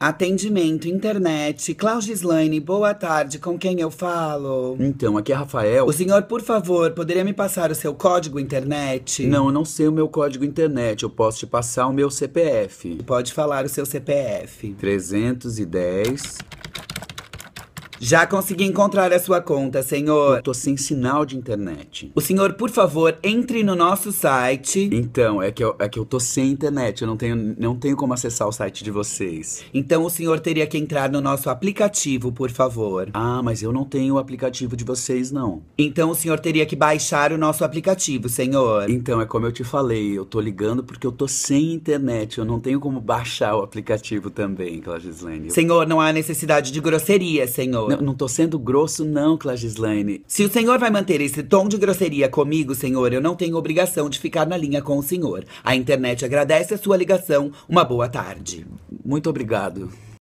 Atendimento, internet. Claudislane, boa tarde. Com quem eu falo? Então, aqui é Rafael. O senhor, por favor, poderia me passar o seu código internet? Não, eu não sei o meu código internet. Eu posso te passar o meu CPF. Pode falar o seu CPF. 310 já consegui encontrar a sua conta, senhor. Eu tô sem sinal de internet. O senhor, por favor, entre no nosso site. Então, é que eu, é que eu tô sem internet. Eu não tenho, não tenho como acessar o site de vocês. Então, o senhor teria que entrar no nosso aplicativo, por favor. Ah, mas eu não tenho o aplicativo de vocês, não. Então, o senhor teria que baixar o nosso aplicativo, senhor. Então, é como eu te falei. Eu tô ligando porque eu tô sem internet. Eu não tenho como baixar o aplicativo também, Claudislene. Senhor, não há necessidade de grosseria, senhor. Não, não tô sendo grosso, não, Clagislaine. Se o Senhor vai manter esse tom de grosseria comigo, Senhor, eu não tenho obrigação de ficar na linha com o Senhor. A internet agradece a sua ligação. Uma boa tarde. Muito obrigado.